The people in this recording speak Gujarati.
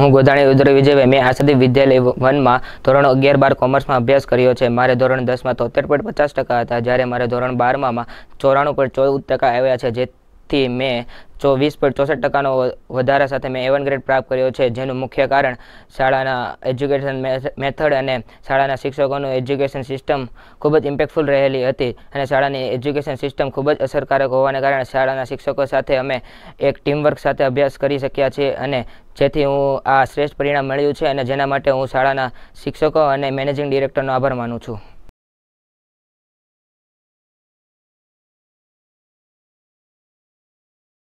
હું ગોદાણી રુદ્ર વિજયભાઈ મેં આ સુધી વિદ્યાલય વનમાં ધોરણ અગિયાર બાર કોમર્સમાં અભ્યાસ કર્યો છે મારે ધોરણ દસમાં તોતેર પોઈન્ટ પચાસ ટકા હતા જ્યારે મારે ધોરણ બારમાં ચોરાણું પોઈન્ટ ચૌદ ટકા આવ્યા છે જે થી મેં ચોવીસ પોઈન્ટ ચોસઠ ટકાનો વધારા સાથે મેં એવન ગ્રેડ પ્રાપ્ત કર્યો છે જેનું મુખ્ય કારણ શાળાના એજ્યુકેશન મેથડ અને શાળાના શિક્ષકોનું એજ્યુકેશન સિસ્ટમ ખૂબ જ ઇમ્પેક્ટફુલ રહેલી હતી અને શાળાની એજ્યુકેશન સિસ્ટમ ખૂબ જ અસરકારક હોવાને કારણે શાળાના શિક્ષકો સાથે અમે એક ટીમવર્ક સાથે અભ્યાસ કરી શક્યા છીએ અને જેથી હું આ શ્રેષ્ઠ પરિણામ મળ્યું છે અને જેના માટે હું શાળાના શિક્ષકો અને મેનેજિંગ ડિરેક્ટરનો આભાર માનું છું